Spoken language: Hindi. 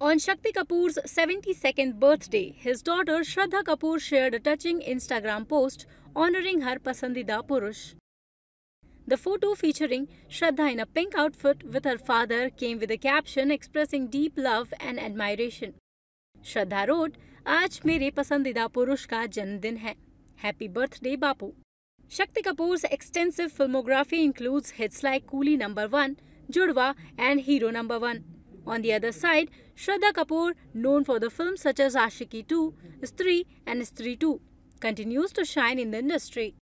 On Shakti Kapoor's 72nd birthday, his daughter Shraddha Kapoor shared a touching Instagram post honoring her Pasandida Purush. The photo featuring Shraddha in a pink outfit with her father came with a caption expressing deep love and admiration. Shraddha wrote, आज मेरे पसंदीदा पुरुष का जन्मदिन है happy birthday Bapu Shakti Kapoor's extensive filmography includes hits like Coolie number one Judwaa and Hero No. One On the other side, Shraddha Kapoor, known for the films such as Ashiki 2, Stree and Stree 2, continues to shine in the industry.